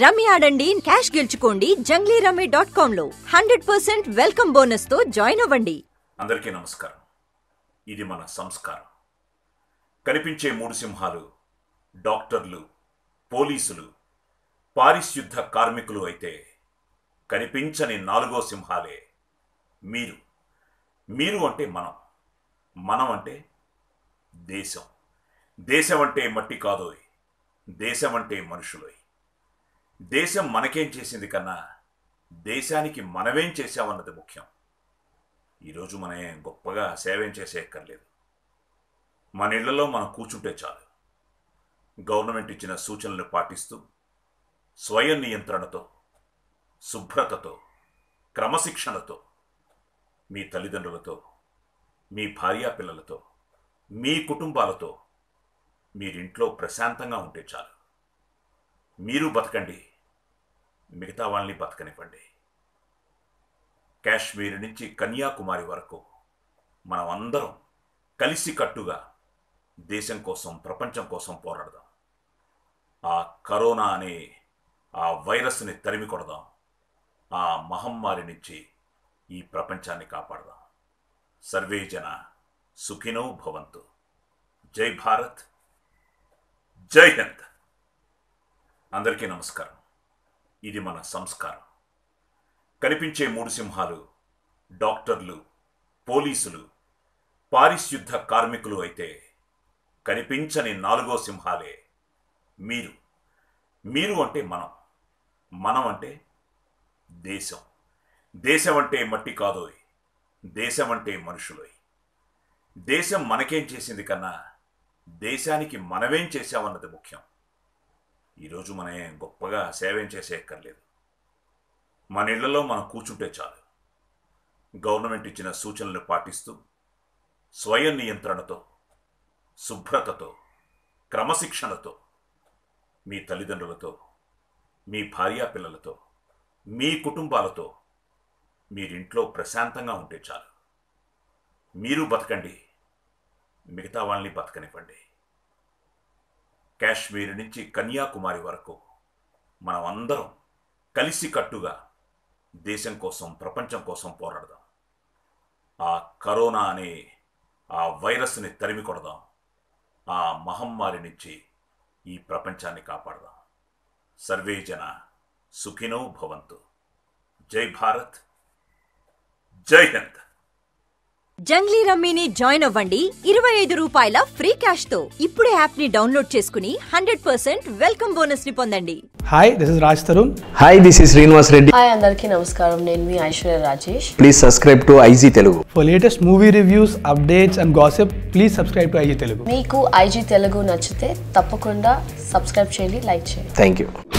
రమ్మి ఆడండి క్యాష్ గెలుచుకోండి Junglee rummy dot com లో హండ్రెడ్ పర్సెంట్ వెల్కమ్ బోనస్ తో జాయిన్ అవ్వండి అందరికీ నమస్కారం ఇది మన సంస్కారం కనిపించే మూడు సింహాలు డాక్టర్లు పోలీసులు పారిశుద్ధ కార్మికులు అయితే కనిపించని నాలుగో సింహాలే మీరు మీరు అంటే మనం మనం అంటే దేశం దేశం అంటే మట్టి కాదోయ్ దేశం అంటే మనుషులోయ్ దేశం మనకేం చేసింది కన్నా దేశానికి మనమేం చేశామన్నది ముఖ్యం ఈరోజు మనం గొప్పగా సేవేం చేసేయక్కర్లేదు మన ఇళ్లలో మనం కూర్చుంటే చాలు గవర్నమెంట్ ఇచ్చిన సూచనలు పాటిస్తూ స్వయం నియంత్రణతో శుభ్రతతో క్రమశిక్షణతో మీ తల్లిదండ్రులతో మీ భార్యాపిల్లలతో మీ కుటుంబాలతో మీరింట్లో ప్రశాంతంగా ఉంటే చాలు మీరు బతకండి మిగతా వాళ్ళని బతకనివ్వండి కాశ్మీర్ నుంచి కన్యాకుమారి వరకు మనం అందరం కలిసి కట్టుగా దేశం కోసం ప్రపంచం కోసం పోరాడదాం ఆ కరోనా అనే ఆ వైరస్ని తరిమి కొడదాం ఆ మహమ్మారి నుంచి ఈ ప్రపంచాన్ని కాపాడదాం సర్వే జన సుఖినో భవంతు జై భారత్ జై హింద్ అందరికీ నమస్కారం ఇది మన సంస్కారం కనిపించే మూడు సింహాలు డాక్టర్లు పోలీసులు పారిశుద్ధ కార్మికులు అయితే కనిపించని నాలుగో సింహాలే మీరు మీరు అంటే మనం మనం అంటే దేశం దేశం అంటే మట్టి కాదోయ్ దేశం అంటే మనుషులోయ్ దేశం మనకేం చేసింది కన్నా దేశానికి మనమేం చేశామన్నది ముఖ్యం ఈరోజు మనం గొప్పగా సేవం చేసేయక్కర్లేదు మన ఇళ్లలో మనం కూర్చుంటే చాలు గవర్నమెంట్ ఇచ్చిన సూచనలు పాటిస్తూ స్వయం నియంత్రణతో శుభ్రతతో క్రమశిక్షణతో మీ తల్లిదండ్రులతో మీ భార్యా పిల్లలతో మీ కుటుంబాలతో మీరింట్లో ప్రశాంతంగా ఉంటే చాలు మీరు బతకండి మిగతా వాళ్ళని బతకనివ్వండి కాశ్మీర్ నుంచి కన్యాకుమారి వరకు మనం అందరం కలిసికట్టుగా దేశం కోసం ప్రపంచం కోసం పోరాడదాం ఆ కరోనా అనే ఆ వైరస్ని తరిమి కొడదాం ఆ మహమ్మారి నుంచి ఈ ప్రపంచాన్ని కాపాడదాం సర్వే జన సుఖినో భవంతు జై భారత్ జై హింద్ జంగ్లీ రమ్మీని జాయిన్ అవ్వండి ఇరవై ఐదు రూపాయల ఫ్రీ క్యాష్ తో ఇప్పుడే యాప్ ని డౌన్లోడ్ చేసుకుని హండ్రెడ్ పర్సెంట్ వెల్కమ్ బోనస్ ని పొందండి hi this is Raj Tarun hi this is Srinivas Reddy hi అందరికీ నమస్కారం నేను మీ Aishwarya Rajesh please subscribe to IG Telugu for latest movie reviews updates and gossip please subscribe to IG Telugu మీకు ఐజీ తెలుగు నచ్చితే తప్పకుండా సబ్స్క్రైబ్ చేయండి లైక్ చేయండి థ్యాంక్ యూ